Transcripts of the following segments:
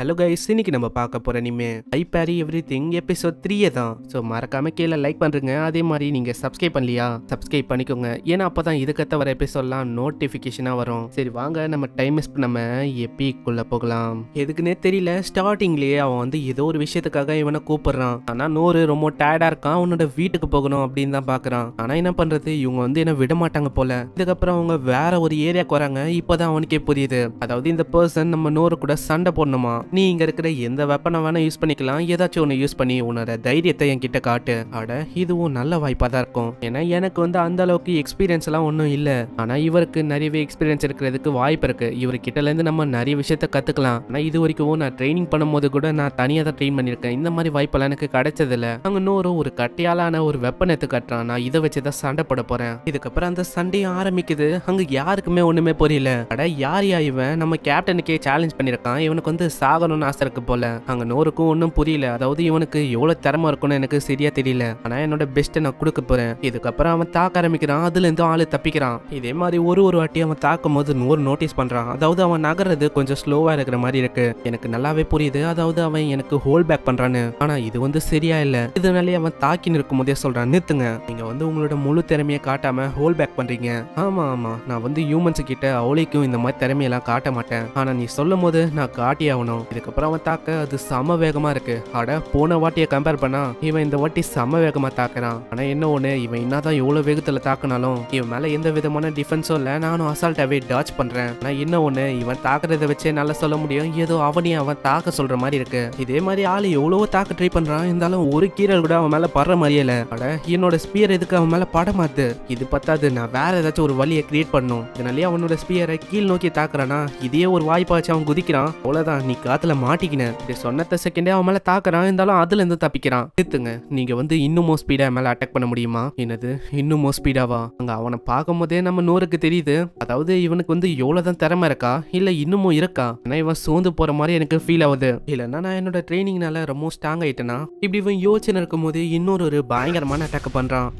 hello guys இன்னைக்கு நம்ம பார்க்க போகிற இனிமே ஐ பேரி எவ்ரி திங் எபிசோட் த்ரீயே தான் ஸோ மறக்காம கீழே லைக் பண்ணுறங்க அதே மாதிரி நீங்கள் சப்ஸ்கிரைப் பண்ணலையா சப்ஸ்கிரைப் பண்ணிக்கோங்க ஏன்னா அப்போ தான் இதுக்கத்த வர எபிசோட்லாம் நோட்டிஃபிகேஷனாக வரும் சரி வாங்க நம்ம டைம் மிஸ் நம்ம எப்பிக்குள்ளே போகலாம் எதுக்குன்னே தெரியல ஸ்டார்டிங்லேயே அவன் வந்து ஏதோ ஒரு விஷயத்துக்காக இவனை கூப்பிடுறான் ஆனால் நூறு ரொம்ப டயர்டாக இருக்கான் உன்னோட வீட்டுக்கு போகணும் அப்படின்னு தான் பார்க்குறான் ஆனால் என்ன பண்ணுறது இவங்க வந்து என்ன விட மாட்டாங்க போல இதுக்கப்புறம் அவங்க வேற ஒரு ஏரியாவுக்கு வராங்க இப்போ தான் அவனுக்கே புரியுது அதாவது இந்த பர்சன் நம்ம நூறு கூட சண்டை போடணுமா நீ இங்க இருக்கிற எந்த வெப்பனை வேணா யூஸ் பண்ணிக்கலாம் ஏதாச்சும் ஒன்று யூஸ் பண்ணி உன்னோட தைரியத்தை என்கிட்ட காட்டு அட இதுவும் நல்ல வாய்ப்பாக தான் இருக்கும் ஏன்னா எனக்கு வந்து அந்த அளவுக்கு எக்ஸ்பீரியன்ஸ் எல்லாம் ஒன்றும் இல்லை ஆனால் இவருக்கு நிறையவே எக்ஸ்பீரியன்ஸ் இருக்கிறதுக்கு வாய்ப்பு இருக்கு இவர்கிட்டலேருந்து நம்ம நிறைய விஷயத்த கத்துக்கலாம் ஆனால் இது வரைக்கும் நான் ட்ரைனிங் பண்ணும்போது கூட நான் தனியாக தான் ட்ரெயின் பண்ணியிருக்கேன் இந்த மாதிரி வாய்ப்பெல்லாம் எனக்கு கிடைச்சது இல்லை அங்க இன்னொரு ஒரு கட்டையாலான ஒரு வெப்பனத்தை கட்டுறான் நான் இதை வச்சு தான் சண்டை போட போறேன் இதுக்கப்புறம் அந்த சண்டையும் ஆரம்பிக்குது அங்கே யாருக்குமே ஒன்றுமே புரியல அட யார் யா இவன் நம்ம கேப்டனுக்கே சேலஞ்ச் பண்ணியிருக்கான் இவனுக்கு வந்து சா ஆகணும்னு ஆசை இருக்கு போல அங்க நோருக்கும் ஒன்றும் புரியல அதாவது இவனுக்கு எவ்வளவு திறமை இருக்கும்னு எனக்கு சரியா தெரியல ஆனா என்னோட பெஸ்ட்டை நான் கொடுக்க போறேன் இதுக்கப்புறம் அவன் தாக்க ஆரம்பிக்கிறான் அதுல இருந்து ஆளு தப்பிக்கிறான் இதே மாதிரி ஒரு ஒரு வாட்டி அவன் தாக்கும் போது நோர் நோட்டீஸ் பண்றான் அதாவது அவன் நகர்றது கொஞ்சம் ஸ்லோவா இருக்கிற மாதிரி இருக்கு எனக்கு நல்லாவே புரியுது அதாவது அவன் எனக்கு ஹோல் பேக் பண்றான்னு ஆனா இது வந்து சரியா இல்ல இதனாலே அவன் தாக்கி நிற்கும் போதே சொல்றான் நிறுத்துங்க நீங்க வந்து உங்களோட முழு திறமையை காட்டாம ஹோல் பேக் பண்றீங்க ஆமா ஆமா நான் வந்து ஹியூமன்ஸ் கிட்ட அவளைக்கும் இந்த மாதிரி திறமையெல்லாம் காட்ட மாட்டேன் ஆனா நீ சொல்லும் போது நான் காட்டி ஆகணும் இதுக்கப்புறம் அவன் தாக்க அது செம வேகமா இருக்கு அட போன வாட்டியை கம்பேர் பண்ணா இவன் இந்த வாட்டி செம வேகமா தாக்குறான் ஆனா என்ன ஒண்ணு இவன் என்னதான் எவ்வளவு வேகத்துல தாக்கினாலும் இவன் மேல எந்த விதமான டிஃபென்ஸும் இல்ல நானும் அசால்ட்டாவே டாச் பண்றேன் ஆனா என்ன ஒண்ணு இவன் தாக்குறத வச்சே நல்லா சொல்ல முடியும் ஏதோ அவனையும் அவன் தாக்க சொல்ற மாதிரி இருக்கு இதே மாதிரி ஆளு எவ்வளவோ தாக்க ட்ரை பண்றான் இருந்தாலும் ஒரு கீரல் கூட அவன் மேல படுற மாதிரியே இல்ல அட என்னோட ஸ்பியர் எதுக்கு அவன் மேல படமாத்து இது பத்தாது நான் வேற ஏதாச்சும் ஒரு வழியை கிரியேட் பண்ணும் இதனாலேயே அவனோட ஸ்பியரை கீழ் நோக்கி தாக்குறானா இதே ஒரு வாய்ப்பாச்சு அவன் குதிக்கிறான் அவ்வளவுதான் நீ காத்துல மாட்டிக்கினேன் இப்படி சொன்னத்த செகண்டே அவன் மேல தாக்குறான் இருந்தாலும் அதுல இருந்து தப்பிக்கிறான் நிறுத்துங்க நீங்க வந்து இன்னுமோ ஸ்பீடா மேல அட்டாக் பண்ண முடியுமா என்னது இன்னுமோ ஸ்பீடாவா அங்க அவனை பார்க்கும் போதே நம்ம நூறுக்கு தெரியுது அதாவது இவனுக்கு வந்து எவ்வளவுதான் திறமை இருக்கா இல்ல இன்னமும் இருக்கா ஆனா இவன் சோர்ந்து போற மாதிரி எனக்கு ஃபீல் ஆகுது இல்லைன்னா நான் என்னோட ட்ரைனிங்னால ரொம்ப ஸ்ட்ராங் ஆயிட்டேனா இப்படி இவன் யோசனை இருக்கும் போது இன்னொரு பயங்கரமான அட்டாக் பண்றான்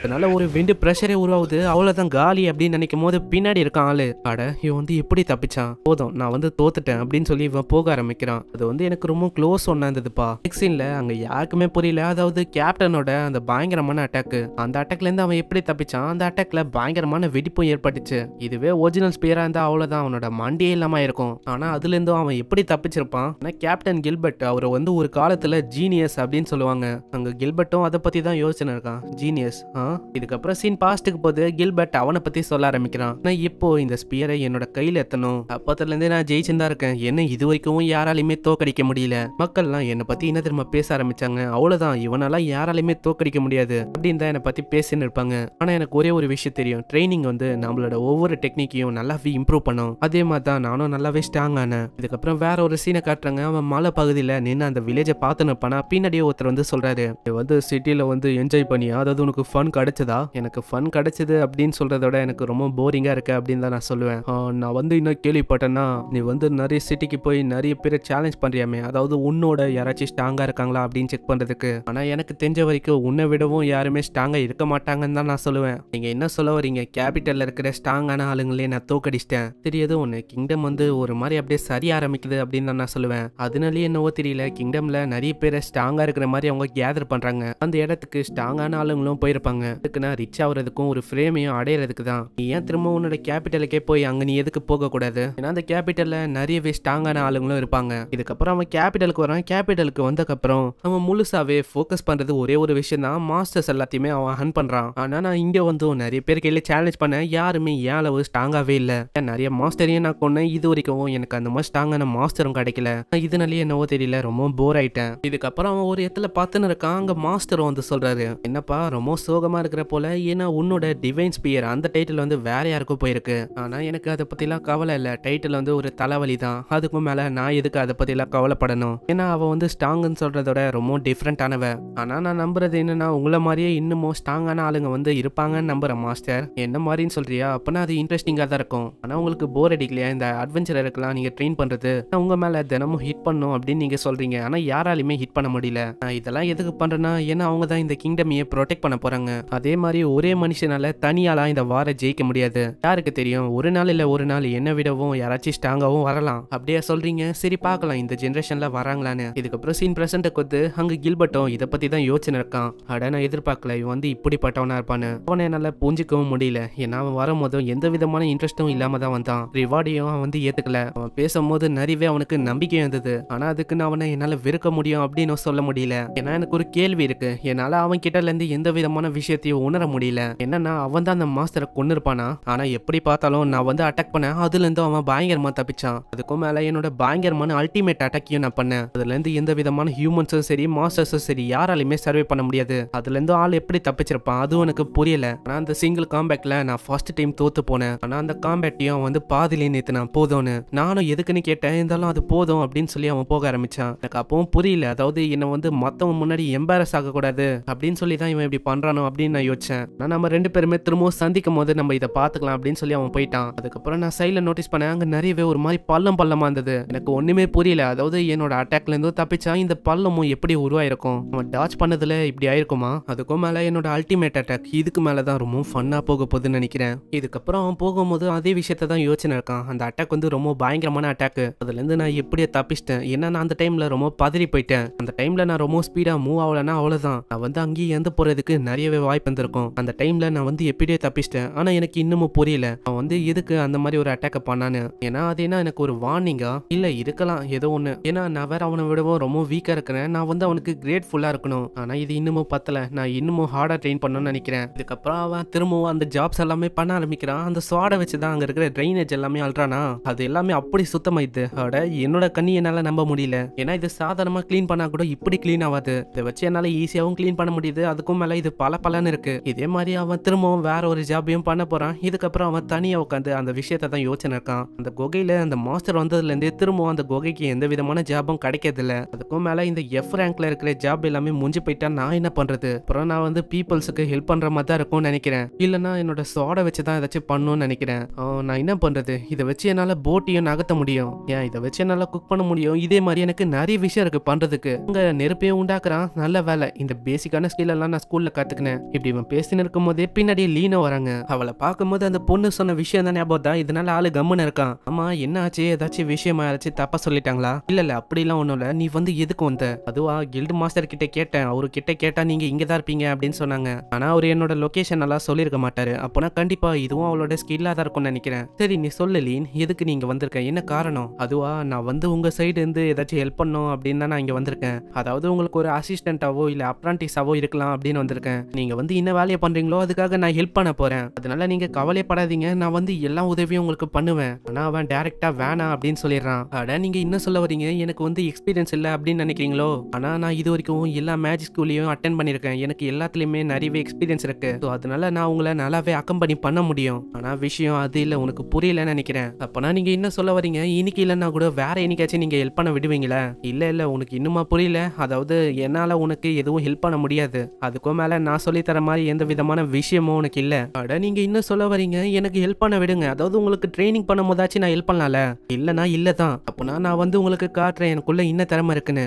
அதனால ஒரு விண்டு ப்ரெஷரே உருவாகுது அவ்வளோதான் காலி அப்படின்னு நினைக்கும் போது பின்னாடி இருக்கான் ஆளு அட இவன் வந்து எப்படி தப்பிச்சான் போதும் நான் வந்து தோத்துட்டேன் அப்படின்னு சொல்லி இவன் போக ஆரம்பிக்கிறான் அது வந்து எனக்கு ரொம்ப க்ளோஸ் ஒன்னா இருந்ததுப்பா நெக்ஸ்ட் அங்க யாருக்குமே புரியல அதாவது கேப்டனோட அந்த பயங்கரமான அட்டாக் அந்த அட்டாக்ல இருந்து அவன் எப்படி தப்பிச்சான் அந்த அட்டாக்ல பயங்கரமான வெடிப்பும் ஏற்பட்டுச்சு இதுவே ஒரிஜினல் ஸ்பீரா இருந்தா அவ்வளவுதான் அவனோட மண்டியே இல்லாம இருக்கும் ஆனா அதுல இருந்தும் அவன் எப்படி தப்பிச்சிருப்பான் ஆனா கேப்டன் கில்பர்ட் அவரை வந்து ஒரு காலத்துல ஜீனியஸ் அப்படின்னு சொல்லுவாங்க அங்க கில்பர்ட்டும் அதை பத்தி தான் யோசனை இருக்கான் ஜீனியஸ் ஆ போயிடுறான் இதுக்கப்புறம் சீன் பாஸ்ட்டுக்கு போது கில்பர்ட் அவனை பத்தி சொல்ல ஆரம்பிக்கிறான் நான் இப்போ இந்த ஸ்பியரை என்னோட கையில எத்தனும் அப்பத்துல இருந்தே நான் ஜெயிச்சுதான் இருக்கேன் என்ன இது வரைக்கும் யாராலையுமே தோக்கடிக்க முடியல மக்கள்லாம் என்னை பத்தி என்ன திரும்ப பேச ஆரம்பிச்சாங்க அவ்வளவுதான் இவனால யாராலையுமே தோக்கடிக்க முடியாது அப்படின்னு தான் என்னை பத்தி பேசின்னு இருப்பாங்க ஆனா எனக்கு ஒரே ஒரு விஷயம் தெரியும் ட்ரைனிங் வந்து நம்மளோட ஒவ்வொரு டெக்னிக்கையும் நல்லாவே இம்ப்ரூவ் பண்ணும் அதே மாதிரி தான் நானும் நல்லாவே ஸ்ட்ராங் ஆனேன் இதுக்கப்புறம் வேற ஒரு சீனை காட்டுறாங்க அவன் மலை பகுதியில நின்று அந்த வில்லேஜை பார்த்து நிற்பானா பின்னாடியே ஒருத்தர் வந்து சொல்றாரு வந்து சிட்டியில வந்து என்ஜாய் பண்ணி அதாவது உனக்கு ஃபன் கிடைச்சதா எனக்கு ஃபன் கிடைச்சது அப்படின்னு சொல்கிறத விட எனக்கு ரொம்ப போரிங்காக இருக்கு அப்படின்னு தான் நான் சொல்லுவேன் நான் வந்து இன்னும் கேள்விப்பட்டேன்னா நீ வந்து நிறைய சிட்டிக்கு போய் நிறைய பேரை சேலஞ்ச் பண்ணுறியாமே அதாவது உன்னோட யாராச்சும் ஸ்ட்ராங்கா இருக்காங்களா அப்படின்னு செக் பண்ணுறதுக்கு ஆனால் எனக்கு தெரிஞ்ச வரைக்கும் உன்னை விடவும் யாருமே ஸ்ட்ராங்கா இருக்க மாட்டாங்கன்னு தான் நான் சொல்லுவேன் நீங்கள் என்ன சொல்ல வரீங்க கேபிட்டலில் இருக்கிற ஸ்ட்ராங்கான ஆளுங்களே நான் தோக்கடிச்சிட்டேன் தெரியாது ஒன்று கிங்டம் வந்து ஒரு மாதிரி அப்படியே சரிய ஆரம்பிக்குது அப்படின்னு தான் நான் சொல்லுவேன் அதனாலேயே என்னவோ தெரியல கிங்டமில் நிறைய பேரை ஸ்ட்ராங்காக இருக்கிற மாதிரி அவங்க கேதர் பண்ணுறாங்க அந்த இடத்துக்கு ஸ்ட்ராங்கான ஆளுங்களும் போயிருப்பாங்க அதுக்கு நான் ரிச் ஆகுறதுக்கும் ஒரு ஃப்ரேமையும் அடையிறதுக்கு தான் நீ ஏன் திரும்ப உன்னோட கேபிட்டலுக்கே போய் அங்க நீ எதுக்கு போகக்கூடாது ஏன்னா அந்த கேபிட்டலில் நிறையவே ஸ்ட்ராங்கான ஆளுங்களும் இருப்பாங்க இதுக்கப்புறம் அவன் கேபிட்டலுக்கு வரான் கேபிட்டலுக்கு வந்தக்கப்புறம் அவன் முழுசாவே ஃபோக்கஸ் பண்றது ஒரே ஒரு விஷயம் தான் மாஸ்டர்ஸ் எல்லாத்தையுமே அவன் ஹன் பண்றான் ஆனா நான் இங்கே வந்து நிறைய பேர் கையில சேலஞ்ச் பண்ண யாருமே ஏன் அளவு ஸ்ட்ராங்காகவே இல்லை நிறைய மாஸ்டரையும் நான் கொண்டேன் இது வரைக்கும் எனக்கு அந்த மாதிரி ஸ்ட்ராங்கான மாஸ்டரும் கிடைக்கல இதனாலேயே என்னவோ தெரியல ரொம்ப போர் ஆயிட்டேன் இதுக்கப்புறம் அவன் ஒரு இடத்துல பார்த்துன்னு இருக்கான் அங்க மாஸ்டரும் வந்து சொல்றாரு என்னப்பா ரொம்ப சோகமா சந்தோஷமாக இருக்கிற போல ஏன்னா உன்னோட டிவைன் ஸ்பியர் அந்த டைட்டில் வந்து வேற யாருக்கும் போயிருக்கு ஆனால் எனக்கு அதை பற்றிலாம் கவலை இல்லை டைட்டில் வந்து ஒரு தலைவலி தான் அதுக்கும் மேலே நான் எதுக்கு அதை பற்றிலாம் கவலைப்படணும் ஏன்னா அவள் வந்து ஸ்ட்ராங்குன்னு சொல்கிறதோட ரொம்ப டிஃப்ரெண்ட்டானவ ஆனால் நான் நம்புறது என்னன்னா உங்களை மாதிரியே இன்னமும் ஸ்ட்ராங்கான ஆளுங்க வந்து இருப்பாங்கன்னு நம்புகிறேன் மாஸ்டர் என்ன மாதிரின்னு சொல்கிறியா அப்போனா அது இன்ட்ரெஸ்டிங்காக தான் இருக்கும் ஆனால் உங்களுக்கு போர் அடிக்கலையா இந்த அட்வென்ச்சர் இருக்கலாம் நீங்கள் ட்ரெயின் பண்ணுறது உங்கள் மேலே தினமும் ஹிட் பண்ணும் அப்படின்னு நீங்கள் சொல்கிறீங்க ஆனால் யாராலையுமே ஹிட் பண்ண முடியல இதெல்லாம் எதுக்கு பண்ணுறேன்னா ஏன்னா அவங்க தான் இந்த கிங்டமையே ப்ரொடெக்ட் பண்ண போகிறாங்க அதே மாதிரி ஒரே மனுஷனால தனியாலாம் இந்த வார ஜெயிக்க முடியாது யாருக்கு தெரியும் ஒரு நாள் இல்லை ஒரு நாள் என்ன விடவும் யாராச்சும் ஸ்ட்ராங்காவும் வரலாம் அப்படியே சொல்றீங்க சரி பார்க்கலாம் இந்த ஜென்ரேஷன்ல வராங்களான்னு இதுக்கப்புறம் சீன் பிரசண்ட்டை கொத்து அங்க கில்பட்டும் இதை பத்தி தான் யோசனை இருக்கான் அட நான் எதிர்பார்க்கல இவன் வந்து இப்படிப்பட்டவனா இருப்பான்னு அவனை என்னால் புரிஞ்சிக்கவும் முடியல ஏன்னா அவன் வரும்போது எந்த விதமான இன்ட்ரெஸ்ட்டும் இல்லாம தான் வந்தான் ரிவார்டையும் அவன் வந்து ஏத்துக்கல அவன் பேசும்போது நிறையவே அவனுக்கு நம்பிக்கை இருந்தது ஆனா அதுக்குன்னு அவனை என்னால் வெறுக்க முடியும் அப்படின்னு சொல்ல முடியல ஏன்னா எனக்கு ஒரு கேள்வி இருக்கு என்னால் அவன் கிட்ட இருந்து எந்த விதமான விஷயம் விஷயத்தையும் உணர முடியல என்னன்னா அவன் தான் அந்த மாஸ்டரை கொண்டு இருப்பானா ஆனா எப்படி பார்த்தாலும் நான் வந்து அட்டாக் பண்ணேன் அதுல இருந்து அவன் பயங்கரமா தப்பிச்சான் அதுக்கும் மேல என்னோட பயங்கரமான அல்டிமேட் அட்டாக்கையும் நான் பண்ணேன் அதுல இருந்து எந்த விதமான ஹியூமன்ஸும் சரி மாஸ்டர்ஸும் சரி யாராலையுமே சர்வே பண்ண முடியாது அதுல இருந்து ஆள் எப்படி தப்பிச்சிருப்பான் அதுவும் எனக்கு புரியல ஆனா அந்த சிங்கிள் காம்பேக்ட்ல நான் ஃபர்ஸ்ட் டைம் தோத்து போனேன் ஆனா அந்த அவன் வந்து பாதிலே நான் போதும்னு நானும் எதுக்குன்னு கேட்டேன் இருந்தாலும் அது போதும் அப்படின்னு சொல்லி அவன் போக ஆரம்பிச்சான் எனக்கு அப்பவும் புரியல அதாவது என்னை வந்து மத்தவன் முன்னாடி எம்பாரஸ் ஆகக்கூடாது அப்படின்னு சொல்லி தான் இவன் இப்படி பண்றானோ அப்படின்னு அப்படின்னு நான் யோசிச்சேன் நான் நம்ம ரெண்டு பேருமே திரும்பவும் சந்திக்கும் போது நம்ம இதை பார்த்துக்கலாம் அப்படின்னு சொல்லி அவன் போயிட்டான் அதுக்கப்புறம் நான் சைடில் நோட்டீஸ் பண்ணேன் அங்கே நிறையவே ஒரு மாதிரி பள்ளம் பள்ளமா இருந்தது எனக்கு ஒன்றுமே புரியல அதாவது என்னோட அட்டாக்ல இருந்து தப்பிச்சா இந்த பள்ளமும் எப்படி உருவாயிருக்கும் அவன் டாச் பண்ணதுல இப்படி ஆயிருக்குமா அதுக்கும் மேலே என்னோட அல்டிமேட் அட்டாக் இதுக்கு மேலே தான் ரொம்ப ஃபன்னாக போக போகுதுன்னு நினைக்கிறேன் இதுக்கப்புறம் அவன் போகும்போது அதே விஷயத்தை தான் யோசனை இருக்கான் அந்த அட்டாக் வந்து ரொம்ப பயங்கரமான அட்டாக்கு அதுலேருந்து நான் எப்படியே தப்பிச்சிட்டேன் ஏன்னா நான் அந்த டைமில் ரொம்ப பதறி போயிட்டேன் அந்த டைமில் நான் ரொம்ப ஸ்பீடாக மூவ் ஆகலைன்னா அவ்வளோதான் நான் வந்து அங்கேயே எந்த போகிறதுக்கு நிறையவே வாய்ப்பு வந்திருக்கும் அந்த டைம்ல நான் வந்து எப்படியே தப்பிச்சிட்டேன் ஆனா எனக்கு இன்னமும் புரியல அவன் வந்து எதுக்கு அந்த மாதிரி ஒரு அட்டாக் பண்ணான்னு ஏன்னா அது என்ன எனக்கு ஒரு வார்னிங்கா இல்ல இருக்கலாம் ஏதோ ஒண்ணு ஏன்னா நான் வேற அவனை விடவும் ரொம்ப வீக்கா இருக்கிறேன் நான் வந்து அவனுக்கு கிரேட்ஃபுல்லா இருக்கணும் ஆனா இது இன்னமும் பத்தல நான் இன்னமும் ஹார்டா ட்ரெயின் பண்ணணும்னு நினைக்கிறேன் இதுக்கப்புறம் அவன் திரும்பவும் அந்த ஜாப்ஸ் எல்லாமே பண்ண ஆரம்பிக்கிறான் அந்த சுவாடை வச்சுதான் அங்க இருக்கிற ட்ரைனேஜ் எல்லாமே அல்றானா அது எல்லாமே அப்படி சுத்தமாயிடுது அட என்னோட கண்ணி என்னால நம்ப முடியல ஏன்னா இது சாதாரணமா கிளீன் பண்ணா கூட இப்படி கிளீன் ஆகாது இதை வச்சு என்னால ஈஸியாவும் கிளீன் பண்ண முடியுது அதுக்கும் மேல இது பல பல பண்ணலான்னு இருக்கு இதே மாதிரி அவன் திரும்பவும் வேற ஒரு ஜாபையும் பண்ண போறான் இதுக்கப்புறம் அவன் தனியா உட்காந்து அந்த விஷயத்த தான் யோசனை இருக்கான் அந்த குகையில அந்த மாஸ்டர் வந்ததுல இருந்தே திரும்பவும் அந்த குகைக்கு எந்த விதமான ஜாபும் கிடைக்கிறதில்ல அதுக்கும் மேல இந்த எஃப் ரேங்க்ல இருக்கிற ஜாப் எல்லாமே முடிஞ்சு போயிட்டா நான் என்ன பண்றது அப்புறம் நான் வந்து பீப்புள்ஸுக்கு ஹெல்ப் பண்ற மாதிரி தான் இருக்கும்னு நினைக்கிறேன் இல்லைன்னா என்னோட சோடை வச்சு தான் ஏதாச்சும் பண்ணணும்னு நினைக்கிறேன் நான் என்ன பண்றது இதை வச்சு என்னால போட்டியும் நகர்த்த முடியும் ஏன் இதை வச்சு என்னால குக் பண்ண முடியும் இதே மாதிரி எனக்கு நிறைய விஷயம் இருக்கு பண்றதுக்கு அங்க நெருப்பையும் உண்டாக்குறான் நல்ல வேலை இந்த பேசிக்கான ஸ்கில் எல்லாம் நான் ஸ்கூல்ல கத்துக்கினேன் இப்படி இவன் பேசின்னு இருக்கும் போதே பின்னாடியே லீனோ வராங்க அவளை பார்க்கும்போது அந்த பொண்ணு சொன்ன விஷயம் தான் ஞாபகம் தான் இதனால ஆளு கம்முன்னு இருக்கான் ஆமா என்ன ஆச்சு ஏதாச்சும் விஷயமா ஆச்சு தப்பா சொல்லிட்டாங்களா இல்ல இல்ல அப்படிலாம் ஒண்ணும் இல்ல நீ வந்து எதுக்கு வந்த அதுவா கில்டு மாஸ்டர் கிட்ட கேட்டேன் அவரு கிட்ட கேட்டா நீங்க இங்க தான் இருப்பீங்க அப்படின்னு சொன்னாங்க ஆனா அவர் என்னோட லொகேஷன் எல்லாம் சொல்லிருக்க மாட்டாரு அப்பனா கண்டிப்பா இதுவும் அவளோட ஸ்கில்லா தான் இருக்கும்னு நினைக்கிறேன் சரி நீ சொல்லு லீன் எதுக்கு நீங்க வந்திருக்க என்ன காரணம் அதுவா நான் வந்து உங்க சைடு இருந்து ஏதாச்சும் ஹெல்ப் பண்ணும் அப்படின்னு தான் நான் இங்க வந்திருக்கேன் அதாவது உங்களுக்கு ஒரு அசிஸ்டன்டாவோ இல்ல அப்ரான்டிஸாவோ இருக்கலாம் அப்படின்னு வந்திருக்கேன் நீங்க வந்து என்ன வேலையை பண்ணுறீங்களோ அதுக்காக நான் ஹெல்ப் பண்ண போகிறேன் அதனால நீங்கள் கவலைப்படாதீங்க நான் வந்து எல்லா உதவியும் உங்களுக்கு பண்ணுவேன் ஆனால் அவன் டேரெக்டாக வேணாம் அப்படின்னு சொல்லிடுறான் அட நீங்கள் என்ன சொல்ல வரீங்க எனக்கு வந்து எக்ஸ்பீரியன்ஸ் இல்லை அப்படின்னு நினைக்கிறீங்களோ ஆனால் நான் இது வரைக்கும் எல்லா மேஜிக் ஸ்கூல்லையும் அட்டன் பண்ணியிருக்கேன் எனக்கு எல்லாத்துலேயுமே நிறையவே எக்ஸ்பீரியன்ஸ் இருக்குது ஸோ அதனால நான் உங்களை நல்லாவே அக்கம்பனி பண்ண முடியும் ஆனால் விஷயம் அது இல்லை உனக்கு புரியலன்னு நினைக்கிறேன் அப்போனா நீங்கள் என்ன சொல்ல வரீங்க இன்னைக்கு இல்லைன்னா கூட வேற என்னைக்காச்சும் நீங்கள் ஹெல்ப் பண்ண விடுவீங்களா இல்லை இல்லை உனக்கு இன்னுமா புரியல அதாவது என்னால் உனக்கு எதுவும் ஹெல்ப் பண்ண முடியாது அதுக்கும் மேலே நான் சொல்லி தர மாதிரி எந்த விதமான விஷயமும் உனக்கு இல்லை அட நீங்கள் இன்னும் சொல்ல வரீங்க எனக்கு ஹெல்ப் பண்ண விடுங்க அதாவது உங்களுக்கு ட்ரைனிங் பண்ணும் போதாச்சும் நான் ஹெல்ப் பண்ணலாம்ல இல்லைனா இல்லை தான் அப்போனா நான் வந்து உங்களுக்கு காட்டுறேன் எனக்குள்ளே இன்ன திறமை இருக்குன்னு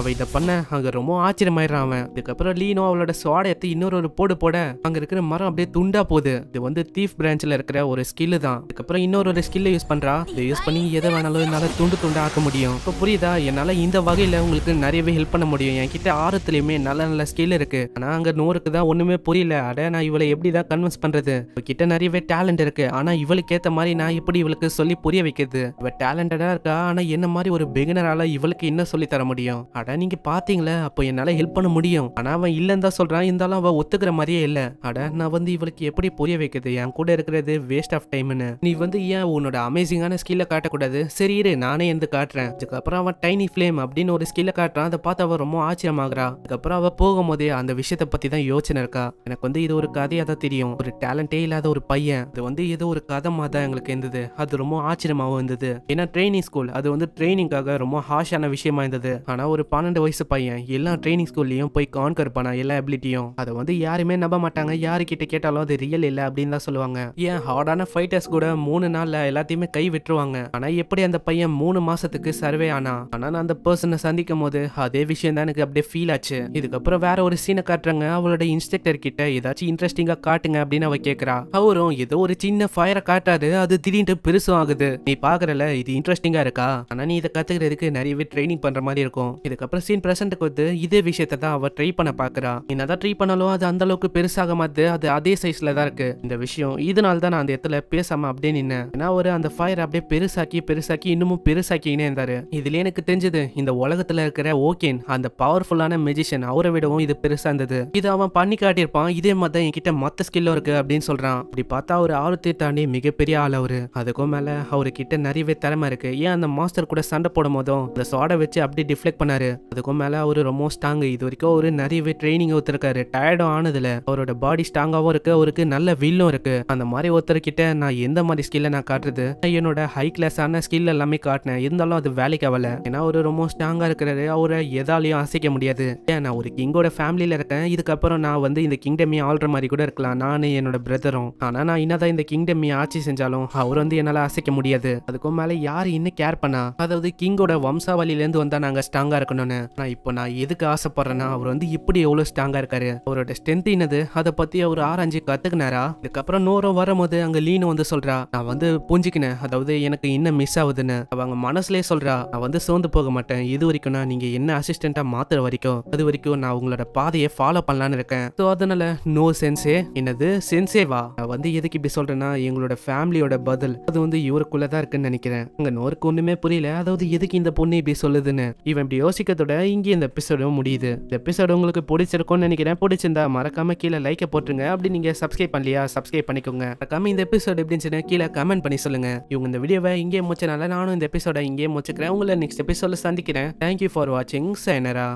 அவள் இதை பண்ண அங்கே ரொம்ப ஆச்சரியமாயிடுறான் அவன் இதுக்கப்புறம் லீனோ அவளோட சுவாடயத்தை இன்னொரு ஒரு போடு போட அங்கே இருக்கிற மரம் அப்படியே துண்டா போகுது இது வந்து தீஃப் பிரான்ச்ல இருக்கிற ஒரு ஸ்கில்லு தான் இதுக்கப்புறம் இன்னொரு ஒரு ஸ்கில்லை யூஸ் பண்ணுறா இதை யூஸ் பண்ணி எதை வேணாலும் என்னால் துண்டு துண்டா ஆக்க முடியும் இப்போ புரியுதா என்னால் இந்த வகையில் உங்களுக்கு நிறையவே ஹெல்ப் பண்ண முடியும் என்கிட்ட ஆரத்துலையுமே நல்ல நல்ல ஸ்கில் இருக்குது ஆனால் அங்கே நூறுக்கு தான் ஒன்றுமே புரியல அட நான் இவளை எப்படி தான் கன்வின்ஸ் பண்ணுறது கிட்ட நிறையவே டேலண்ட் இருக்குது ஆனால் இவளுக்கு ஏற்ற மாதிரி நான் எப்படி இவளுக்கு சொல்லி புரிய வைக்கிறது இவ டேலண்டடாக இருக்கா ஆனால் என்ன மாதிரி ஒரு பிகினரால் இவளுக்கு என்ன சொல்லி தர முடியும் அட நீங்க பாத்தீங்களா அப்போ என்னால ஹெல்ப் பண்ண முடியும் ஆனா அவன் இல்லன்னு தான் சொல்றான் இருந்தாலும் அவன் ஒத்துக்கிற மாதிரியே இல்ல அட நான் வந்து இவளுக்கு எப்படி புரிய வைக்கிறது என் கூட இருக்கிறது வேஸ்ட் ஆஃப் டைம்னு நீ வந்து ஏன் உன்னோட அமேசிங்கான ஸ்கில்ல காட்டக்கூடாது சரி இரு நானே எந்த காட்டுறேன் அதுக்கப்புறம் அவன் டைனி ஃபிளேம் அப்படின்னு ஒரு ஸ்கில்ல காட்டுறான் அதை பார்த்து அவன் ரொம்ப ஆச்சரியமாகறா அதுக்கப்புறம் அவ போகும்போதே அந்த விஷயத்தை பத்தி தான் யோசனை இருக்கா எனக்கு வந்து இது ஒரு கதையா தான் தெரியும் ஒரு டேலண்டே இல்லாத ஒரு பையன் அது வந்து ஏதோ ஒரு கதை தான் எங்களுக்கு இருந்தது அது ரொம்ப ஆச்சரியமாகவும் இருந்தது ஏன்னா ட்ரைனிங் ஸ்கூல் அது வந்து ட்ரைனிங்காக ரொம்ப ஹாஷான விஷயமா இருந்தது ஆனா ஒரு பன்னெண்டு வயசு பையன் எல்லா ட்ரைனிங் ஸ்கூல்லையும் போய் கான்கர் பண்ணான் எல்லா அபிலிட்டியும் அதை வந்து யாருமே நம்ப மாட்டாங்க யாருக்கிட்ட கேட்டாலும் அது ரியல் இல்லை அப்படின்னு தான் சொல்லுவாங்க ஏன் ஹார்டான ஃபைட்டர்ஸ் கூட மூணு நாளில் எல்லாத்தையுமே கை விட்டுருவாங்க ஆனால் எப்படி அந்த பையன் மூணு மாசத்துக்கு சர்வே ஆனா ஆனால் நான் அந்த பர்சனை சந்திக்கும் போது அதே விஷயம் தான் எனக்கு அப்படியே ஃபீல் ஆச்சு இதுக்கப்புறம் வேற ஒரு சீனை காட்டுறாங்க அவளோட இன்ஸ்ட்ரக்டர் கிட்ட ஏதாச்சும் இன்ட்ரெஸ்டிங்காக காட்டுங்க அப்படின்னு அவ கேக்குறா அவரும் ஏதோ ஒரு சின்ன ஃபயரை காட்டாரு அது திடீர்னு பெருசும் ஆகுது நீ பார்க்குறல இது இன்ட்ரெஸ்டிங்காக இருக்கா ஆனால் நீ இதை கற்றுக்கிறதுக்கு நிறையவே ட்ரைனிங் பண்ணுற மாதிரி இருக்கும் இதுக்கு அதுக்கப்புறம் சீன் ப்ரெசென்ட்டுக்கு வந்து இதே விஷயத்தை தான் அவள் ட்ரை பண்ண பார்க்குறா என்னதான் ட்ரை பண்ணாலும் அது அந்த அளவுக்கு பெருசாக மாற்று அது அதே சைஸில் தான் இருக்கு இந்த விஷயம் இதனால தான் நான் அந்த இடத்துல பேசாமல் அப்படியே நின்னேன் ஏன்னா ஒரு அந்த ஃபயர் அப்படியே பெருசாக்கி பெருசாக்கி இன்னமும் பெருசாக்கினே இருந்தாரு இதுல எனக்கு தெரிஞ்சது இந்த உலகத்தில் இருக்கிற ஓகேன் அந்த பவர்ஃபுல்லான மெஜிஷியன் அவரை விடவும் இது பெருசாக இருந்தது இது அவன் பண்ணி காட்டியிருப்பான் இதே மாதிரி தான் என்கிட்ட மற்ற ஸ்கில்லும் இருக்கு அப்படின்னு சொல்கிறான் இப்படி பார்த்தா அவர் ஆர்வத்தை தாண்டி மிகப்பெரிய ஆள் அவர் அதுக்கும் மேலே அவர்கிட்ட நிறையவே திறமை இருக்கு ஏன் அந்த மாஸ்டர் கூட சண்டை போடும் போதும் அந்த சோடை வச்சு அப்படியே டிஃப்ளெக்ட் பண்ணாரு அதுக்கும் மேல அவர் ரொம்ப ஸ்ட்ராங் இது வரைக்கும் அவரு நிறையவே ட்ரைனிங் ஒருத்தருக்காரு டயர்டும் ஆனதுல அவரோட பாடி ஸ்ட்ராங்காவும் இருக்கு அவருக்கு நல்ல வில்லும் இருக்கு அந்த மாதிரி ஒருத்தருக்கிட்ட நான் எந்த மாதிரி ஸ்கில்ல நான் காட்டுறது என்னோட ஹை ஆன ஸ்கில் எல்லாமே காட்டினேன் இருந்தாலும் அது வேலைக்கு ஆகல ஏன்னா அவர் ரொம்ப ஸ்ட்ராங்கா இருக்கிறாரு அவரை எதாலையும் அசைக்க முடியாது ஏன் நான் ஒரு கிங்கோட ஃபேமிலியில இருக்கேன் இதுக்கப்புறம் நான் வந்து இந்த கிங்டமே ஆள்ற மாதிரி கூட இருக்கலாம் நானு என்னோட பிரதரும் ஆனா நான் என்னதான் இந்த கிங்டமே ஆட்சி செஞ்சாலும் அவர் வந்து என்னால் அசைக்க முடியாது அதுக்கும் மேல யார் இன்னும் கேர் பண்ணா அதாவது கிங்கோட இருந்து வந்தால் நாங்கள் ஸ்ட்ராங்கா இருக்கணும் பண்ணணும்னு ஆனால் இப்போ நான் எதுக்கு ஆசைப்படுறேன்னா அவர் வந்து இப்படி எவ்வளோ ஸ்ட்ராங்காக இருக்காரு அவரோட ஸ்ட்ரென்த் என்னது அதை பற்றி அவர் ஆராய்ச்சி கற்றுக்கினாரா இதுக்கப்புறம் நூறு வரும்போது அங்கே லீனு வந்து சொல்கிறா நான் வந்து புஞ்சிக்கினேன் அதாவது எனக்கு இன்னும் மிஸ் ஆகுதுன்னு அவங்க மனசுலேயே சொல்கிறா நான் வந்து சோர்ந்து போக மாட்டேன் இது வரைக்கும் நான் நீங்கள் என்ன அசிஸ்டண்ட்டாக மாற்றுற வரைக்கும் அது வரைக்கும் நான் உங்களோட பாதையை ஃபாலோ பண்ணலான்னு இருக்கேன் ஸோ அதனால நோ சென்சே என்னது சென்சேவா நான் வந்து எதுக்கு இப்படி சொல்கிறேன்னா எங்களோட ஃபேமிலியோட பதில் அது வந்து இவருக்குள்ளே தான் இருக்குன்னு நினைக்கிறேன் அங்கே நோருக்கு ஒன்றுமே புரியல அதாவது எதுக்கு இந்த பொண்ணு இப்படி சொல்லுதுன்னு இவன் இப்படி யோசிக்க இருக்கத்தோட இங்கே இந்த எபிசோடும் முடியுது இந்த எபிசோடு உங்களுக்கு பிடிச்சிருக்கும்னு நினைக்கிறேன் பிடிச்சிருந்தா மறக்காம கீழே லைக்கை போட்டுருங்க அப்படி நீங்க சப்ஸ்கிரைப் பண்ணலையா சப்ஸ்கிரைப் பண்ணிக்கோங்க மறக்காம இந்த எபிசோடு எப்படின்னு கீழே கமெண்ட் பண்ணி சொல்லுங்க இவங்க இந்த வீடியோவை இங்கே முடிச்சனால நானும் இந்த எபிசோட இங்கே முடிச்சுக்கிறேன் உங்களை நெக்ஸ்ட் எபிசோட சந்திக்கிறேன் தேங்க்யூ ஃபார் வாட்சிங் சைனரா